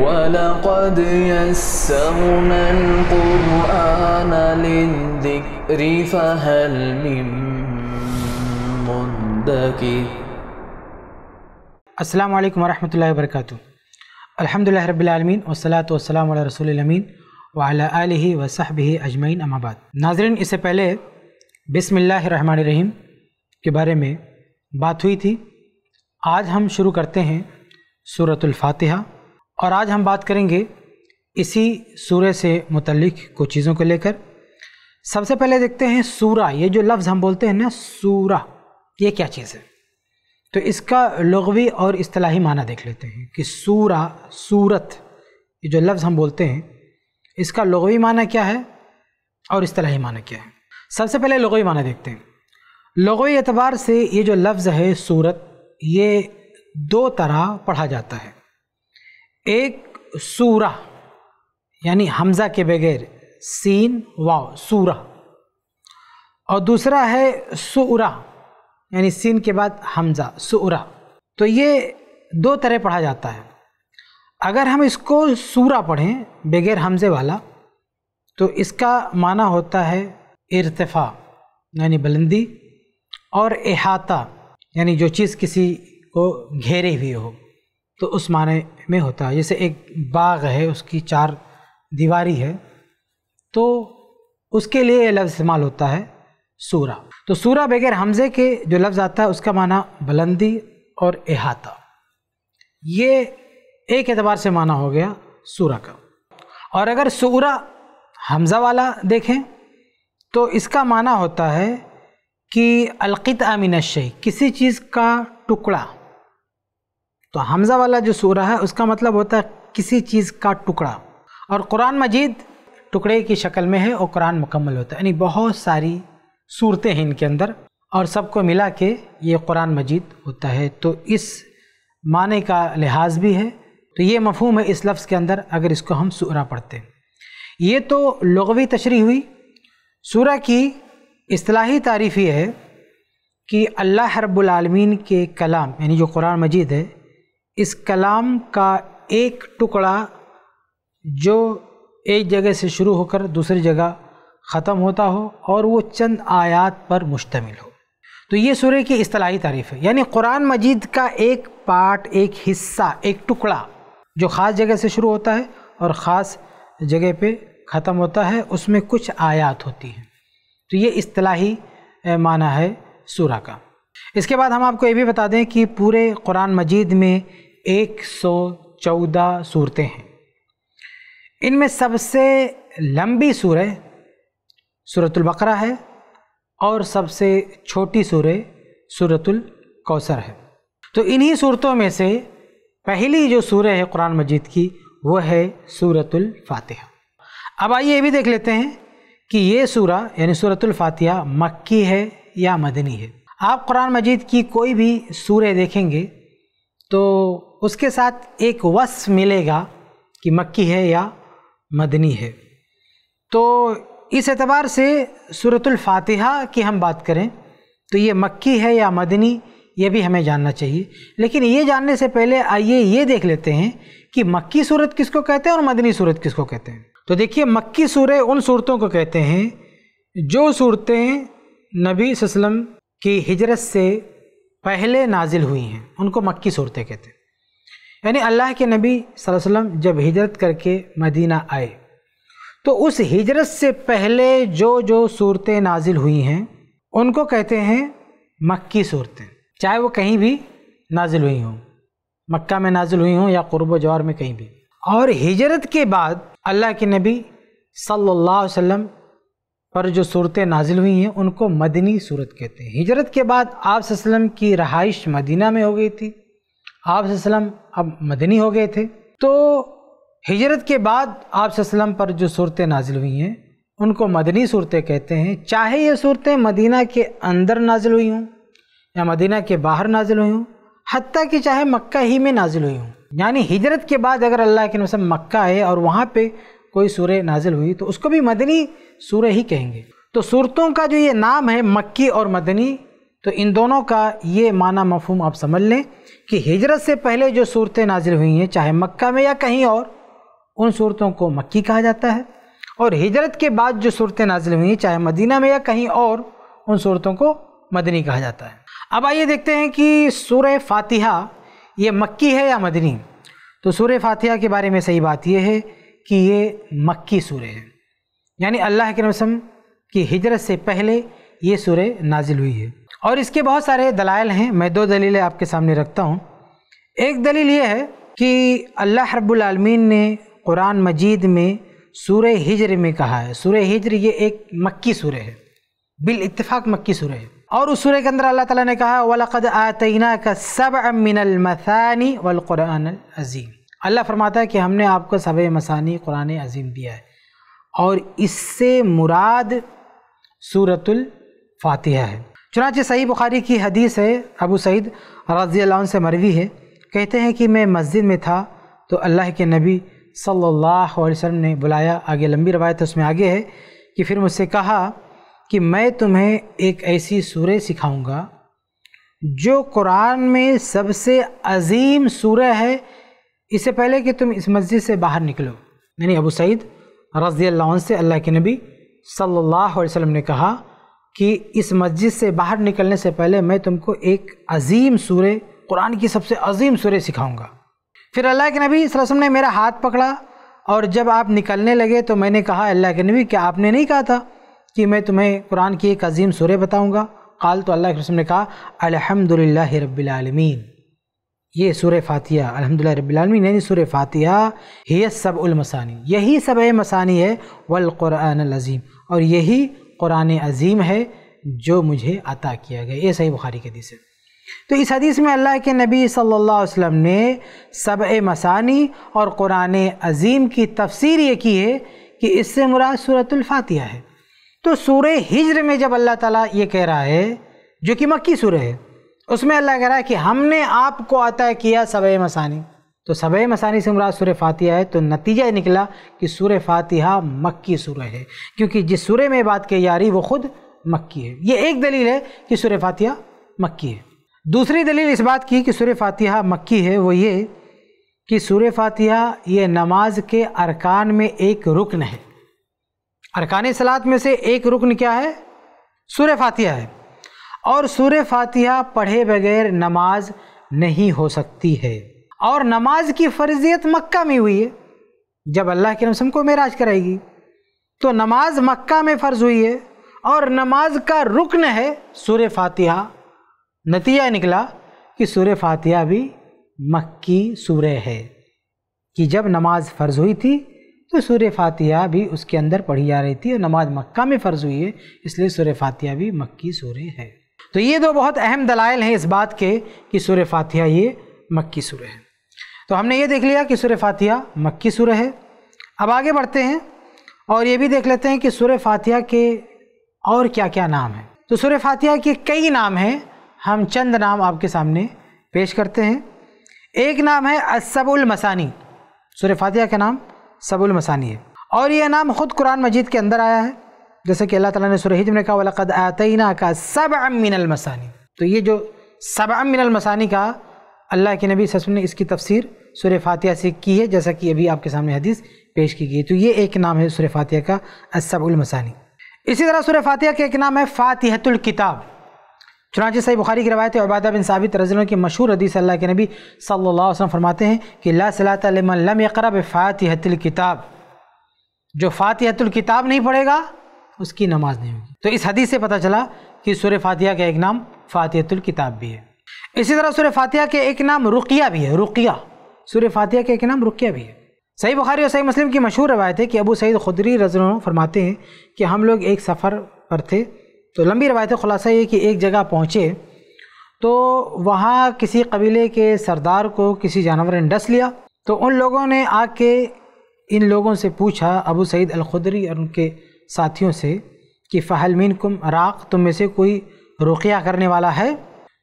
ولقد يسرنا القرآن للذكر فهل من مدكر वरहमतुल्लाहि वबरकातु अल्हम्दुलिल्लाह रब्बिल आलमीन वस्सलातु वस्सलाम अला रसूलिल अमीन व अला आलिहि व सहबिहि अजमैन अमाबाद नाजरीन इससे पहले बिस्मिल्लाहिर रहमानिर रहीम के बारे में बात हुई थी आज हम शुरू करते हैं सूरतुल फातिहा और आज हम बात करेंगे इसी सूर्य से मुतलिक कुछ चीज़ों को लेकर सबसे पहले देखते हैं सूरा ये जो लफ्ज़ हम बोलते हैं ना सूरा ये क्या चीज़ है तो इसका लगवी और अतलाही माना देख लेते हैं कि सूरा सूरत ये जो लफ्ज़ हम बोलते हैं इसका लगवी माना क्या है और अतलाही माना क्या है सबसे पहले लगवी माना देखते हैं लगवी एतबार से ये जो लफ्ज़ है सूरत ये दो तरह पढ़ा जाता है एक सूरा यानी हमज़ा के बगैर सीन वाव सूरा और दूसरा है सूरा यानी सीन के बाद हमज़ा सूरा तो ये दो तरह पढ़ा जाता है अगर हम इसको सूरा पढ़ें बगैर हमज़े वाला तो इसका माना होता है इरतफ़ा यानी बुलंदी और अहाता यानी जो चीज़ किसी को घेरे हुए हो तो उस माने में होता है जैसे एक बाग है उसकी चार दीवारी है तो उसके लिए यह लफ्ज़ इस्तेमाल होता है सूरा तो सूरा बगैर हमजे के जो लफ्ज़ आता है उसका माना बुलंदी और अहाता ये एक एतबार से माना हो गया सूरा का और अगर सूरा हमज़ा वाला देखें तो इसका माना होता है कि अलकित आमिन शही किसी चीज़ का टुकड़ा तो हमज़ा वाला जो सूरा है उसका मतलब होता है किसी चीज़ का टुकड़ा और कुरान मजीद टुकड़े की शक्ल में है और कुरान मुकम्मल होता है यानी बहुत सारी सूरतें हैं इनके अंदर और सबको मिला के ये कुरान मजीद होता है तो इस माने का लिहाज भी है तो ये मफहम है इस लफ्ज़ के अंदर अगर इसको हम सूरा पढ़ते हैं ये तो लगवी तशरी हुई सूरा की असलाही तारीफ़ ये है कि अल्लाह रब्बुल आलमीन के कलाम यानी जो कुरान मजीद है इस कलाम का एक टुकड़ा जो एक जगह से शुरू होकर दूसरी जगह ख़त्म होता हो और वो चंद आयात पर मुश्तमिल हो तो ये सूर्य की असलाही तारीफ़ है यानी कुरान मजीद का एक पार्ट एक हिस्सा एक टुकड़ा जो ख़ास जगह से शुरू होता है और ख़ास जगह पे ख़त्म होता है उसमें कुछ आयात होती हैं तो ये असलाही माना है सूरा का इसके बाद हम आपको ये भी बता दें कि पूरे कुरान मजीद में 114 सूरतें हैं इनमें सबसे लंबी सूरह सूरतुल बकरा है और सबसे छोटी सूरह सूरतुल कौसर है तो इन्हीं सूरतों में से पहली जो सूरह है कुरान मजीद की वो है सूरतुल फातिहा अब आइए ये भी देख लेते हैं कि ये सूरा यानी सूरतुल फातिहा मक्की है या मदनी है आप कुरान मजीद की कोई भी सूरह देखेंगे तो उसके साथ एक वस मिलेगा कि मक्की है या मदनी है तो इस एतबार से सूरतुल फातिहा की हम बात करें तो ये मक्की है या मदनी ये भी हमें जानना चाहिए लेकिन ये जानने से पहले आइए ये देख लेते हैं कि मक्की सूरत किसको कहते हैं और मदनी सूरत किसको कहते हैं तो देखिए मक्की सूर उन सूरतों को कहते हैं जो सूरतें नबी वसम की हिजरत से पहले नाजिल हुई हैं उनको मक्की सूरतें कहते हैं यानी अल्लाह के नबी वसल्लम जब हिजरत करके मदीना आए तो उस हिजरत से पहले जो जो सूरतें नाजिल हुई हैं उनको कहते हैं मक्की सूरतें चाहे वो कहीं भी नाजिल हुई हों मक्का में नाजिल हुई हों या क़ुरब जवार में कहीं भी और हिजरत के बाद अल्लाह के नबी सल्लल्लाहु अलैहि वसल्लम पर जो सूरतें नाजिल हुई हैं उनको मदनी सूरत कहते हैं हिजरत के बाद आप की रहाइश मदीना में हो गई थी आप अब मदनी हो गए थे तो हिजरत के बाद आप पर जो सूरतें नाजिल हुई हैं उनको मदनी सूरतें कहते हैं चाहे ये सूरतें मदीना के अंदर नाजिल हुई हों या मदीना के बाहर नाजिल हुई हों हती कि चाहे मक्का ही में नाजिल हुई हों यानी हिजरत के बाद अगर अल्लाह के नसम मक्का है और वहाँ पे कोई सूर्य नाजिल हुई तो उसको भी मदनी सूर्य ही कहेंगे तो सूरतों का जो ये नाम है मक्की और मदनी तो इन दोनों का ये माना मफहम आप समझ लें कि हिजरत से पहले जो सूरतें नाजिल हुई हैं चाहे मक्का में या कहीं और उन सूरतों को मक्की कहा जाता है और हिजरत के बाद जो सूरतें नाजिल हुई हैं चाहे मदीना में या कहीं और उन सूरतों को मदनी कहा जाता है अब आइए देखते हैं कि सूर फातिहा ये मक्की है या मदनी तो सूर फातिहा के बारे में सही बात यह है कि ये मक्की सूर है यानी अल्लाह के रसम की हिजरत से पहले ये सूर नाजिल हुई है और इसके बहुत सारे दलाइल हैं मैं दो दलीलें आपके सामने रखता हूँ एक दलील ये है कि अल्लाह रब्बुलमीन ने कुरान मजीद में सूर हिजर में कहा है सूर हिजर ये एक मक्की सूर है बिल इतफ़ाक़ मक्की सूर है और उस सूरह के अंदर अल्लाह ताला ने कहा वलक़द आतना का सब मिनल मसानी वलक़ुरान अज़ीम अल्लाह फरमाता है कि हमने आपको सब मसानी कुरान अज़ीम दिया है और इससे मुराद सूरतुल फातिहा है चुनाचे सही बुखारी की हदीस है अबू सईद रज़ी से मरवी है कहते हैं कि मैं मस्जिद में था तो अल्लाह के नबी सल्लल्लाहु अलैहि वसल्लम ने बुलाया आगे लंबी रवायत उसमें आगे है कि फिर मुझसे कहा कि मैं तुम्हें एक ऐसी सूरह सिखाऊंगा जो कुरान में सबसे अजीम सूरह है इससे पहले कि तुम इस मस्जिद से बाहर निकलो यानी अबू सईद रज़ी से अल्लाह के नबी सल्लल्लाहु अलैहि वसल्लम ने कहा कि इस मस्जिद से बाहर निकलने से पहले मैं तुमको एक अजीम सूर्य कुरान की सबसे अजीम सूर्य सिखाऊंगा फिर अल्लाह के नबी वसल्लम ने मेरा हाथ पकड़ा और जब आप निकलने लगे तो मैंने कहा अल्लाह के नबी क्या आपने नहीं कहा था कि मैं तुम्हें कुरान की एक अजीम सूर्य बताऊँगा काल तो अल्लाह के रसम ने कहा अलहमदिल्ला रबालमीन ये सूर फातिया अलहमदिल्ला रबालमीन यानी सूर फातिया ही सब उलमसानी यही सब मसानी है वल अज़ीम और यही कुरान अजीम है जो मुझे अता किया गया ये सही बुखारी के हदीस है तो इस हदीस में अल्लाह के नबी सल्लल्लाहु अलैहि वसल्लम ने सब मसानी और कुरान अजीम की तफसीर ये की है कि इससे मुराद सूरतुल्फ़ातिहा है तो सूर हिजर में जब अल्लाह ताला ये कह रहा है जो कि मक्की सूर है उसमें अल्लाह कह रहा है कि हमने आपको अता किया सब मसानी तो सबे मसानी से मुराद सूर्य फातिहा है तो नतीजा निकला कि सूर्य फातिहा मक्की सूर्य है क्योंकि जिस सूर्य में बात की जा रही वो खुद मक्की है ये एक दलील है कि सूर्य फातिहा मक्की है दूसरी दलील इस बात की कि सूर्य फातिहा मक्की है वो ये कि सूर्य फातिहा ये नमाज के अरकान में एक रुकन है अरकान सलात में से एक रुकन क्या है सूर्य फातिहा है और सूर्य फातिहा पढ़े बगैर नमाज नहीं हो सकती है और नमाज की फर्जियत मक्का में हुई है जब अल्लाह के रसम को मेराज कराएगी तो नमाज मक्का में फ़र्ज़ हुई है और नमाज का रुकन है सूर्य फातिहा नतीजा निकला कि सूर्य फातिहा भी मक्की सूर्य है कि जब नमाज फ़र्ज़ हुई थी तो सूर्य फातिहा भी उसके अंदर पढ़ी जा रही थी और नमाज मक्का में फ़र्ज़ हुई है इसलिए सूर्य फातिहा भी मक्की सूर्य है तो ये दो बहुत अहम दलाइल हैं इस बात के कि सूर्य फातिहा ये मक्की सूर्य है तो हमने ये देख लिया कि सुर फातिहा मक्की सुर है अब आगे बढ़ते हैं और ये भी देख लेते हैं कि सुर फातिहा के और क्या क्या नाम हैं तो सुर फातिहा के कई नाम हैं हम चंद नाम आपके सामने पेश करते हैं एक नाम है असबुल मसानी सुर फातिहा का नाम सबुल मसानी है और यह नाम ख़ुद कुरान मजीद के अंदर आया है जैसे कि अल्लाह ताला ने सुरहिज में कहा वलकद आतना का सब मिनल मसानी तो ये जो सब मिनल मसानी का अल्लाह के नबी ससम ने इसकी तफसीर सुर फातिया से की है जैसा कि अभी आपके सामने हदीस पेश की गई तो ये एक नाम है सुर फातिया का असबुलमसानी इसी तरह सुर फातिया का एक नाम है फ़ातिहतुल किताब चुनाचे सही बुखारी की रवायत अबादा बिन साबित रजनों की मशहूर हदीस अल्लाह के नबी सल्लल्लाहु अलैहि वसल्लम फरमाते हैं कि ला सलात लिमन लम फ़ातिहतुल किताब जो फ़ातिहतुल किताब नहीं पढ़ेगा उसकी नमाज नहीं होगी तो इस हदीस से पता चला कि सुर फातिहा का एक नाम फ़ातिहतुल किताब भी है इसी तरह सुर फातिहा के एक नाम रुकिया भी है रुकिया सूर्य फातिहा के एक नाम रुकिया भी है सही बुखारी और सही मुस्लिम की मशहूर रवायत है कि अबू सईद खुदरी रजन फरमाते हैं कि हम लोग एक सफ़र पर थे तो लंबी रवायत खुलासा ये कि एक जगह पहुँचे तो वहाँ किसी कबीले के सरदार को किसी जानवर ने डस लिया तो उन लोगों ने आके इन लोगों से पूछा अबू सईद अलखुदरी और उनके साथियों से कि फ़हल मीन कुम राख तुम में से कोई रुकिया करने वाला है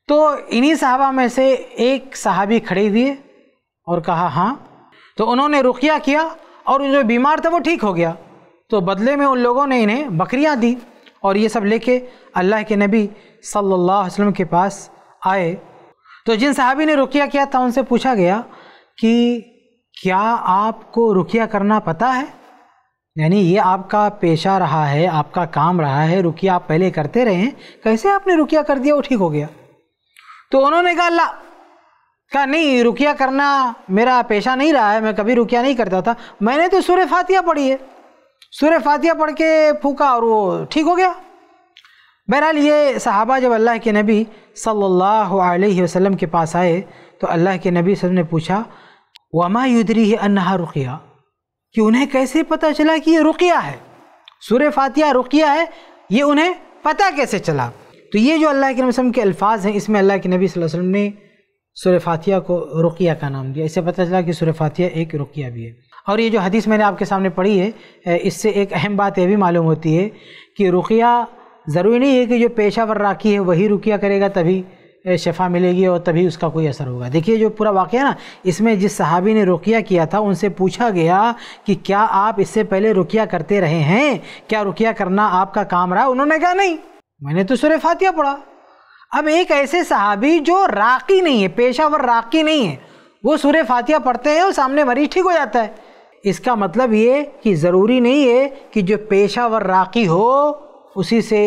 तो इन्हीं साहबा में से एक साहबी खड़े हुए और कहा हाँ तो उन्होंने रुकिया किया और जो बीमार था वो ठीक हो गया तो बदले में उन लोगों ने इन्हें बकरियाँ दी और ये सब लेके अल्लाह के नबी सल्लल्लाहु अलैहि वसल्लम के पास आए तो जिन साहबी ने रुकिया किया था उनसे पूछा गया कि क्या आपको रुकिया करना पता है यानी ये आपका पेशा रहा है आपका काम रहा है रुकिया आप पहले करते रहे हैं कैसे आपने रुकिया कर दिया वो ठीक हो गया तो उन्होंने कहा अल्लाह कहा नहीं रुकिया करना मेरा पेशा नहीं रहा है मैं कभी रुकिया नहीं करता था मैंने तो सूर्य फातिया पढ़ी है सूर्य फातिया पढ़ के फूका और वो ठीक हो गया बहरहाल ये सहाबा जब अल्लाह के नबी सल्लल्लाहु अलैहि वसल्लम के पास आए तो अल्लाह के नबी सब ने पूछा वमा युदरी है अन्हा रुकिया कि उन्हें कैसे पता चला कि ये रुकिया है सूर्य फातिया रुकिया है ये उन्हें पता कैसे चला तो ये जो अल्लाह के नबी वसम के अल्फाज हैं इसमें अल्लाह के नबी वसम ने सूर्य फातिया को रुकिया का नाम दिया इससे पता चला कि सुरफातिया फातिया एक रुकिया भी है और ये जो हदीस मैंने आपके सामने पढ़ी है इससे एक अहम बात यह भी मालूम होती है कि रुकिया ज़रूरी नहीं है कि जो पेशावर राखी है वही रुकिया करेगा तभी शफा मिलेगी और तभी उसका कोई असर होगा देखिए जो पूरा वाक़ है ना इसमें जिस सहाबी ने रुकिया किया था उनसे पूछा गया कि क्या आप इससे पहले रुकिया करते रहे हैं क्या रुकिया करना आपका काम रहा उन्होंने कहा नहीं मैंने तो सुर फातिया पढ़ा अब एक ऐसे सहाबी जो राकी नहीं है पेशावर राकी नहीं है वो सूर्य फातिहा पढ़ते हैं और सामने मरीज ठीक हो जाता है इसका मतलब ये कि ज़रूरी नहीं है कि जो पेशावर राकी हो उसी से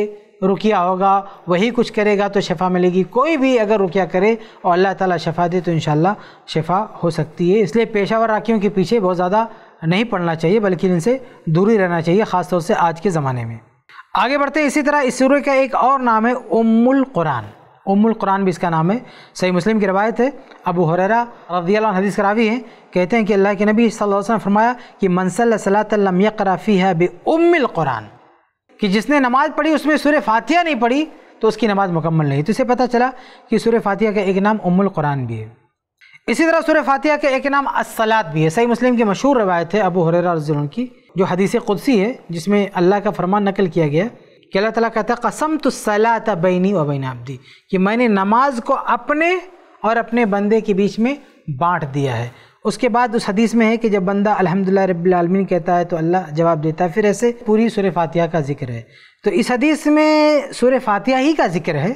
रुकिया होगा वही कुछ करेगा तो शफा मिलेगी कोई भी अगर रुकिया करे और अल्लाह ताला शफा दे तो इन शफा हो सकती है इसलिए पेशावर राखियों के पीछे बहुत ज़्यादा नहीं पढ़ना चाहिए बल्कि इनसे दूरी रहना चाहिए ख़ासतौर से आज के ज़माने में आगे बढ़ते इसी तरह इस सूर्य का एक और नाम है उमुल कुरान उमुल कुरान भी इसका नाम है सही मुस्लिम की रवायत है अबू हुररा रजी हदीस करावी है कहते हैं कि अल्लाह के नबी सल्लल्लाहु अलैहि वसल्लम ने फरमाया कि मनसल सलातम यकराफ़ी है बे उम्मिल कुरान कि जिसने नमाज़ पढ़ी उसमें सूर्य फातिहा नहीं पढ़ी तो उसकी नमाज़ मुकम्मल नहीं तो इसे पता चला कि सूर्य फातिहा का एक नाम उमुल कुरान भी है इसी तरह सूर्य फातिहा का एक नाम असलात भी है सही मुस्लिम की मशहूर रवायत है अबू हुररा रजी की जो हदीस कुदसी है जिसमें अल्लाह का फरमान नकल किया गया कि अल्लाह ताला कहता है कसम तो सलाता बैनी व बैन आबदी कि मैंने नमाज को अपने और अपने बंदे के बीच में बांट दिया है उसके बाद उस हदीस में है कि जब बंदा अलहमदिल्ला रबालमीन कहता है तो अल्लाह जवाब देता है फिर ऐसे पूरी सुर फातिया का जिक्र है तो इस हदीस में सुर फातिया ही का जिक्र है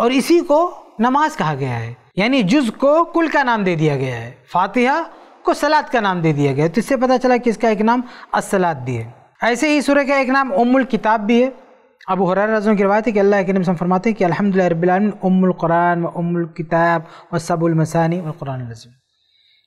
और इसी को नमाज कहा गया है यानी जुज़ को कुल का नाम दे दिया गया है फातिहा को सलाद का नाम दे दिया गया तो इससे पता चला कि इसका एक नाम असलाद भी है ऐसे ही सूर्य का एक नाम उमुल किताब भी है अब हर रजों की रवायत है कि अल्लाह के नबी फरमाते हैं कि अलहमदिल्ला रबालमीन उमुल क़ुरान व उमुल किताब व सबुलमसानी और कुरान रजम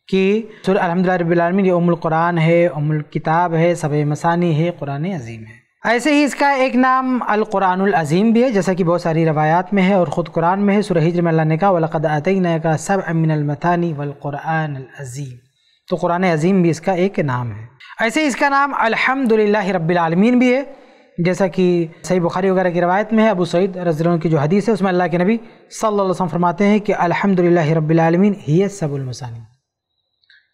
कि सुर अलहमदिल्ला रबालमीन ये उमुल क़ुरान है उमुल किताब है सब मसानी है कुरान अजीम है ऐसे ही इसका एक नाम अलकुरानज़ीम भी है जैसा कि बहुत सारी रवायात में है और ख़ुद कुरान में है सुरहिज में ने कहा वलकद आतना का सब अमिनमथानी वलकुरानज़ीम अज़ीम तो कुरान अजीम भी इसका एक नाम है ऐसे इसका नाम अलहमदिल्ला रबालमीन भी है जैसा कि सही बुखारी वगैरह की रवायत में है अबू सईद रज़ी की जो हदीस है उसमें अल्लाह के नबी सल्लल्लाहु अलैहि वसल्लम फरमाते हैं कि अलहमदिल्ला रबालमीन ही सबुलमसानी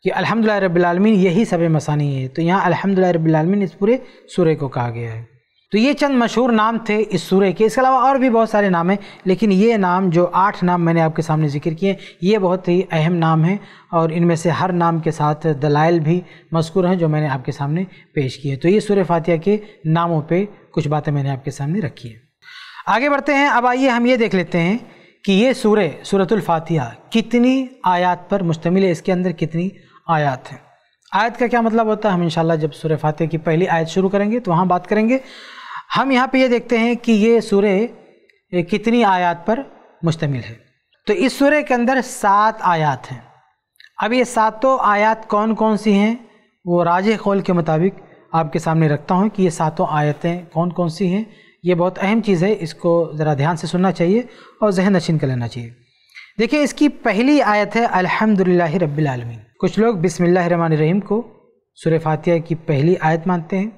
कि अलहमदिल्ला रबालमीन यही सब मसानी है तो यहाँ अलहमदिल्ला रबालमीन इस पूरे सूर्य को कहा गया है तो ये चंद मशहूर नाम थे इस सूर्य के इसके अलावा और भी बहुत सारे नाम हैं लेकिन ये नाम जो आठ नाम मैंने आपके सामने जिक्र किए ये बहुत ही अहम नाम हैं और इनमें से हर नाम के साथ दलाइल भी मशकूर हैं जो मैंने आपके सामने पेश किए तो ये सूर्य फातिया के नामों पर कुछ बातें मैंने आपके सामने रखी हैं आगे बढ़ते हैं अब आइए हम ये देख लेते हैं कि ये सूर्य सूरतुल्फातिहा कितनी आयात पर मुश्तमिल है इसके अंदर कितनी आयात हैं आयत का क्या मतलब होता है हम इंशाल्लाह जब सूर्य फातिहा की पहली आयत शुरू करेंगे तो वहाँ बात करेंगे हम यहाँ पे ये देखते हैं कि ये सूर्य कितनी आयात पर मुश्तमिल है तो इस सूर्य के अंदर सात आयात हैं अब ये सातों आयात कौन कौन सी हैं वो राज कौल के मुताबिक आपके सामने रखता हूँ कि ये सातों आयतें कौन कौन सी हैं ये बहुत अहम चीज़ है इसको ज़रा ध्यान से सुनना चाहिए और जहन नशीन कर लेना चाहिए देखिए इसकी पहली आयत है अल्हम्दुलिल्लाह रबीआलमी आलमीन कुछ लोग बिसमिल्लर रहीम को सुर फातिहा की पहली आयत मानते हैं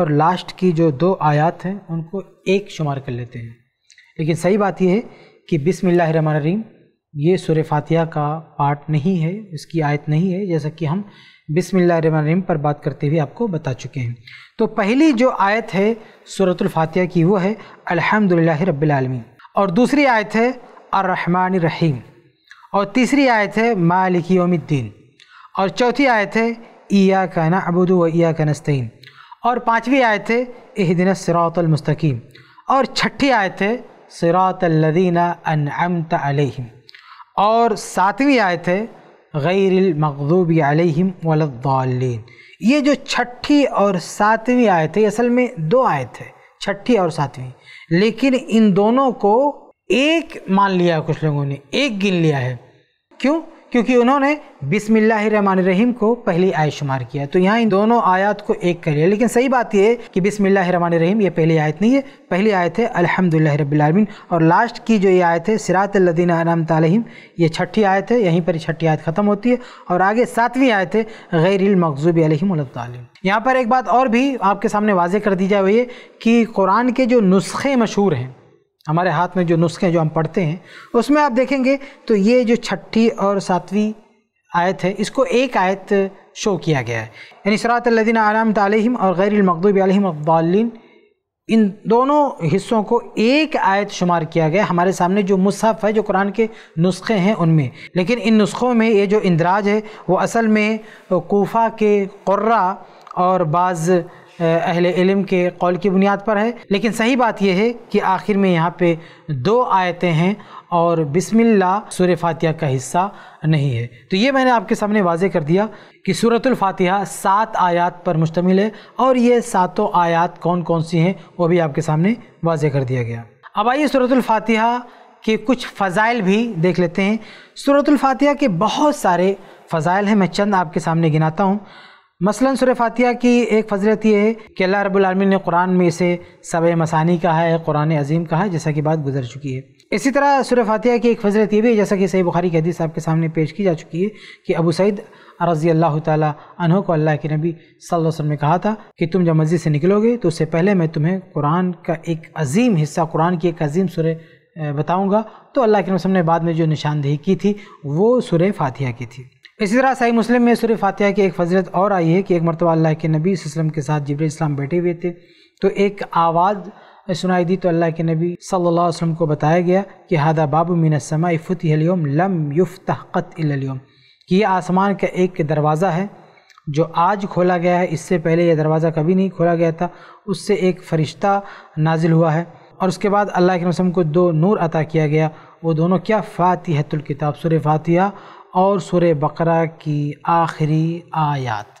और लास्ट की जो दो आयात हैं उनको एक शुमार कर लेते हैं लेकिन सही बात यह है कि बिसमीम ये सुर फ़ातिया का पार्ट नहीं है इसकी आयत नहीं है जैसा कि हम बिसमीम पर बात करते हुए आपको बता चुके हैं तो पहली जो आयत है सूरतफ़ातिहा की वो है अलहमदिल्ला रबालमी और दूसरी आयत है अर्रहमान रहीम और तीसरी आयत है मालिकी योमद्दीन और चौथी आयत है ईया का ना अबूद व ईया का नस्तीन और पाँचवीं आए थे एह दिन सिरातमस्तकीम और छठी आए थे सिरातल्लदीना अनअमत और सातवीं आए थे गैरमकदूबी आलिम वलद्दालीन ये जो छठी और सातवीं आए थे असल में दो आए थे छठी और सातवीं लेकिन इन दोनों को एक मान लिया कुछ लोगों ने एक गिन लिया है क्यों क्योंकि उन्होंने बिसमीम को पहली आयत शुमार किया तो यहाँ इन दोनों आयात को एक कर लिया लेकिन सही बात यह है कि बिसमीम ये पहली आयत नहीं है पहली आयत है अलहमदिल्ला रबालमीन और लास्ट की जो ये आयत है सिरातल्लिन आनाम तलम ये छठी आयत है यहीं पर छठी आयत ख़त्म होती है और आगे सातवीं आयत है गैरमकूब अलहमतालम यहाँ पर एक बात और भी आपके सामने वाजे कर दी जाए वही कि कुरान के जो नुस्खे मशहूर हैं हमारे हाथ में जो नुस्खे जो हम पढ़ते हैं उसमें आप देखेंगे तो ये जो छठी और सातवीं आयत है इसको एक आयत शो किया गया है यानी सरातल्लिन आराम तलम और गैर आलिम अलमद्दालीन इन दोनों हिस्सों को एक आयत शुमार किया गया हमारे सामने जो मुसहफ़ है जो कुरान के नुस्खे हैं उनमें लेकिन इन नुस्खों में ये जो इंदराज है वो असल में कोफा के कुर्रा और बाज़ अहल इलम के कौल की बुनियाद पर है लेकिन सही बात यह है कि आखिर में यहाँ पे दो आयतें हैं और बिसमिल्ला सूर फातिहा का हिस्सा नहीं है तो ये मैंने आपके सामने वाजे कर दिया कि सूरतुल्फातिहा सात आयात पर मुश्तमिल है और ये सातों आयात कौन कौन सी हैं वो भी आपके सामने वाजे कर दिया गया अब आइए सूरतुल्फातिहा के कुछ फ़ज़ाइल भी देख लेते हैं सूरतुल्फातिहा के बहुत सारे फ़ज़ाइल हैं मैं चंद आपके सामने गिनाता हूँ मसलन सुर फ़ातिया की एक फजरत यह है कि अल्लाह रबालमी ने कुरान में इसे सब मसानी कहा है कुरान अजीम कहा है जैसा कि बात गुजर चुकी है इसी तरह सुर फातिया की एक फजरत यह भी है जैसा कि सही बुखारी की हदीस आपके सामने पेश की जा चुकी है कि अबू सईद रज़ी अल्लाह तहों को अल्लाह के नबी सल्लम ने कहा था कि तुम जब मस्जिद से निकलोगे तो उससे पहले मैं तुम्हें कुरान का एक अजीम हिस्सा कुरान की एक अजीम सुर बताऊँगा तो अल्लाह के नबी ने बाद में जो निशानदेही की थी वो सुर फातिया की थी इसी तरह सही मुस्लिम में सूर्य फातिहा की एक फजरत और आई है कि एक मरतबा अल्लाह के नबी वसलम के साथ जबर इस्लाम बैठे हुए थे तो एक आवाज़ सुनाई दी तो अल्लाह के नबी सल्लल्लाहु अलैहि वसल्लम को बताया गया कि हादा बाबू मिनसमा फ़ुतम लम युफ इलम कि यह आसमान का एक दरवाज़ा है जो आज खोला गया है इससे पहले यह दरवाज़ा कभी नहीं खोला गया था उससे एक फ़रिश्ता नाजिल हुआ है और उसके बाद अल्लाह के नसम को दो नूर अता किया गया वो दोनों क्या फ़ातिहतुल किताब सुर फातिहा और सुर बकरा की आखिरी आयात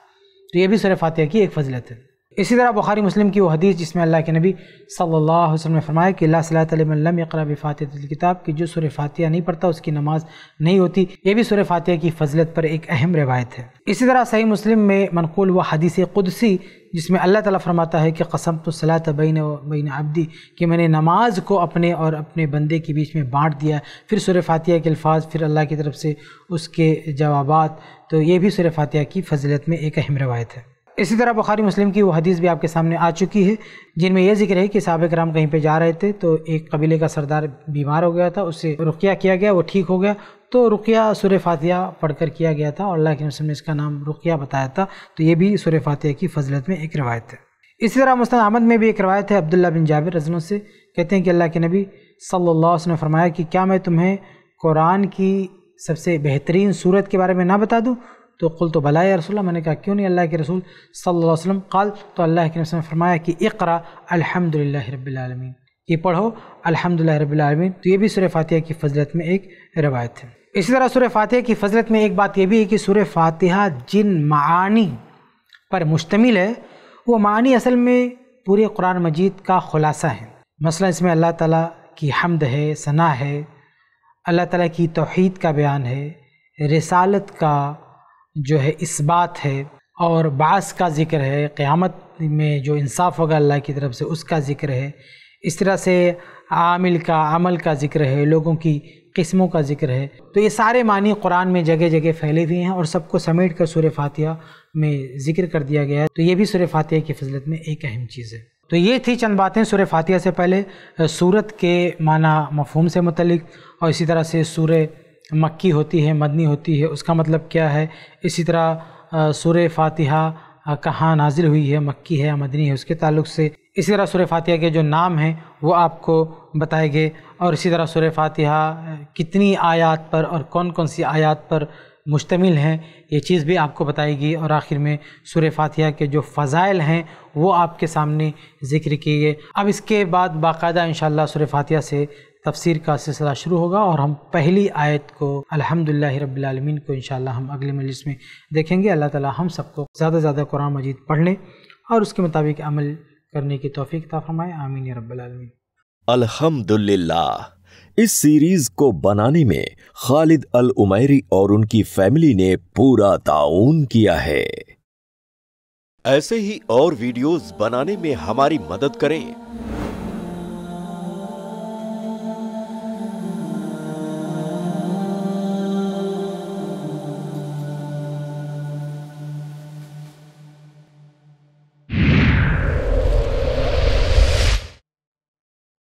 तो ये भी सुर फातिहा की एक फजलत है इसी तरह बुखारी मुस्लिम की वो हदीस जिसमें अल्लाह के नबी सल्लल्लाहु अलैहि वसल्लम ने फरमाया कि अल्लाह फ़ातिल किताब की जो सुर फातिहा नहीं पढ़ता उसकी नमाज नहीं होती ये भी सुर फातिहा की फजलत पर एक अहम रिवायत है इसी तरह सही मुस्लिम में मनकूल व हदीस कुदसी जिसमें अल्लाह ताला फरमाता है कि कसम तो सलात बैन बैन अब्दी कि मैंने नमाज को अपने और अपने बंदे के बीच में बांट दिया फिर सुर फातिहा के अल्फाज फिर अल्लाह की तरफ से उसके जवाब तो ये भी सुर फातिहा की फजलत में एक अहम रवायत है इसी तरह बुखारी मुस्लिम की वो हदीस भी आपके सामने आ चुकी है जिनमें यह जिक्र है कि सबक राम कहीं पे जा रहे थे तो एक कबीले का सरदार बीमार हो गया था उससे रुकिया किया गया वो ठीक हो गया तो रुकिया सुर पढ़ पढ़कर किया गया था और अल्लाह के मुस्लिम ने इसका नाम रुकिया बताया था तो ये भी सुर फातिया की फजलत में एक रवायत है इसी तरह मुस्त अहमद में भी एक रवायत है अब्दुल्ला बिन जाबिर रजनों से कहते हैं कि अल्लाह के नबी सल्ला ने फरमाया कि क्या मैं तुम्हें कुरान की सबसे बेहतरीन सूरत के बारे में ना बता दूँ तो कुल तो भला रसोल्ला मैंने कहा क्यों नहीं अल्लाह के रसूल सल्लल्लाहु अलैहि वसल्लम काल तो अल्लाह के रसूल ने फरमाया कि इकरा अलहमदिल्ला रबालमीन ये पढ़ो अलहमदिल्ला रबालमीन तो ये भी सुर फातिहा की फजलत में एक रवायत है इसी तरह सुर फातिहा की फजलत में एक बात यह भी है कि सुर फातिहा जिन मानी पर मुश्तमिल है वो मानी असल में पूरे कुरान मजीद का खुलासा है मसला इसमें अल्लाह ताला की हमद है सना है अल्लाह ताला की तोहद का बयान है रसालत का जो है इस बात है और बास का ज़िक्र है क़्यामत में जो इंसाफ होगा अल्लाह की तरफ से उसका ज़िक्र है इस तरह से आमिल का अमल का ज़िक्र है लोगों की किस्मों का ज़िक्र है तो ये सारे मानी कुरान में जगह जगह फैले हुए हैं और सबको समेट कर सूर्य फातिहा में ज़िक्र कर दिया गया है तो ये भी सूर्य फातिहा की फजलत में एक अहम चीज़ है तो ये थी चंद बातें सूर फातिहा से पहले सूरत के माना मफहम से मतलब और इसी तरह से सूर्य मक्की होती है मदनी होती है उसका मतलब क्या है इसी तरह सूर्य फातिहा कहाँ नाजिल हुई है मक्की है या मदनी है उसके ताल्लुक से इसी तरह सुर फातिहा के जो नाम हैं वो आपको बताए गए और इसी तरह सूर्य फातिहा कितनी आयात पर और कौन कौन सी आयात पर मुश्तमिल हैं ये चीज़ भी आपको बताएगी और आखिर में सूर्य फातिहा के जो फ़ज़ाइल हैं वो आपके सामने ज़िक्र किए गए अब इसके बाद बाकायदा इन शुर फातिहा से तफसीर का सिलसिला शुरू होगा और हम पहली आयत को अलहमदिल्ला रबालमीन को इन हम अगले मजलिस में देखेंगे अल्लाह ताला हम सबको ज़्यादा से ज़्यादा कुरान मजीद पढ़ने और उसके मुताबिक अमल करने की तोफ़ी तफरमाए आमीन रबालमीन अलहमदुल्ला इस सीरीज़ को बनाने में खालिद अल उमैरी और उनकी फैमिली ने पूरा ताउन किया है ऐसे ही और वीडियोस बनाने में हमारी मदद करें